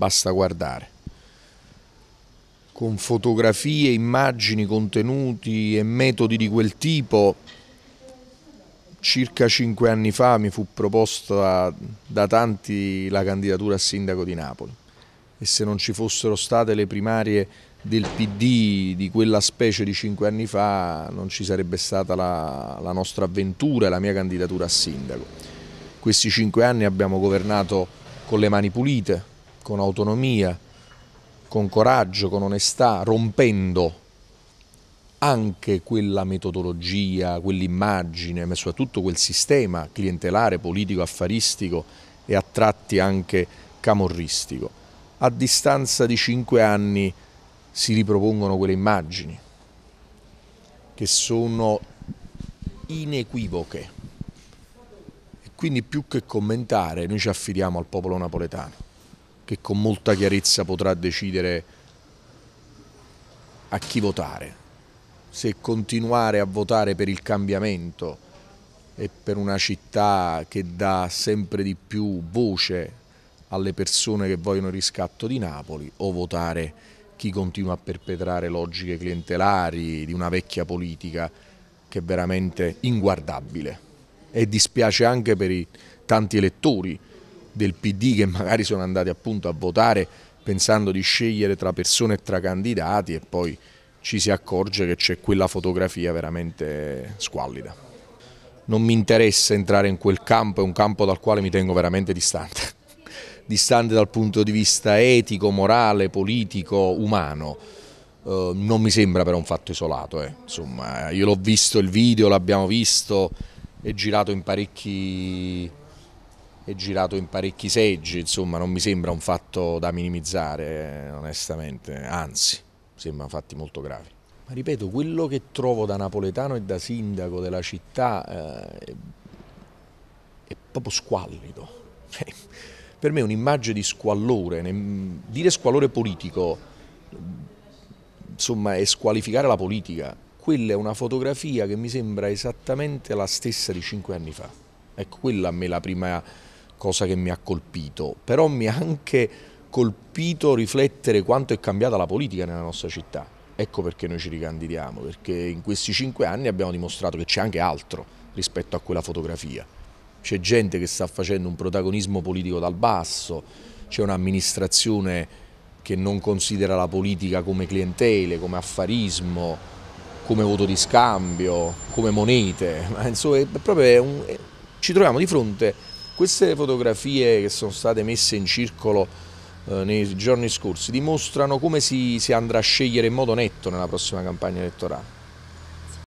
basta guardare. Con fotografie, immagini, contenuti e metodi di quel tipo, circa cinque anni fa mi fu proposta da tanti la candidatura a sindaco di Napoli e se non ci fossero state le primarie del PD di quella specie di cinque anni fa non ci sarebbe stata la, la nostra avventura e la mia candidatura a sindaco. Questi cinque anni abbiamo governato con le mani pulite, con autonomia, con coraggio, con onestà, rompendo anche quella metodologia, quell'immagine, ma soprattutto quel sistema clientelare, politico, affaristico e a tratti anche camorristico. A distanza di cinque anni si ripropongono quelle immagini che sono inequivoche. E quindi più che commentare, noi ci affidiamo al popolo napoletano che con molta chiarezza potrà decidere a chi votare, se continuare a votare per il cambiamento e per una città che dà sempre di più voce alle persone che vogliono il riscatto di Napoli o votare chi continua a perpetrare logiche clientelari di una vecchia politica che è veramente inguardabile e dispiace anche per i tanti elettori del PD che magari sono andati appunto a votare pensando di scegliere tra persone e tra candidati e poi ci si accorge che c'è quella fotografia veramente squallida. Non mi interessa entrare in quel campo, è un campo dal quale mi tengo veramente distante, distante dal punto di vista etico, morale, politico, umano. Uh, non mi sembra però un fatto isolato, eh. insomma, io l'ho visto il video, l'abbiamo visto, è girato in parecchi è girato in parecchi seggi, insomma non mi sembra un fatto da minimizzare onestamente, anzi sembrano fatti molto gravi. Ma ripeto, quello che trovo da napoletano e da sindaco della città eh, è proprio squallido. per me è un'immagine di squallore, dire squallore politico insomma è squalificare la politica, quella è una fotografia che mi sembra esattamente la stessa di cinque anni fa. Ecco, quella a me la prima cosa che mi ha colpito, però mi ha anche colpito riflettere quanto è cambiata la politica nella nostra città. Ecco perché noi ci ricandidiamo, perché in questi cinque anni abbiamo dimostrato che c'è anche altro rispetto a quella fotografia. C'è gente che sta facendo un protagonismo politico dal basso, c'è un'amministrazione che non considera la politica come clientele, come affarismo, come voto di scambio, come monete, ma insomma è proprio un... ci troviamo di fronte queste fotografie che sono state messe in circolo eh, nei giorni scorsi dimostrano come si, si andrà a scegliere in modo netto nella prossima campagna elettorale.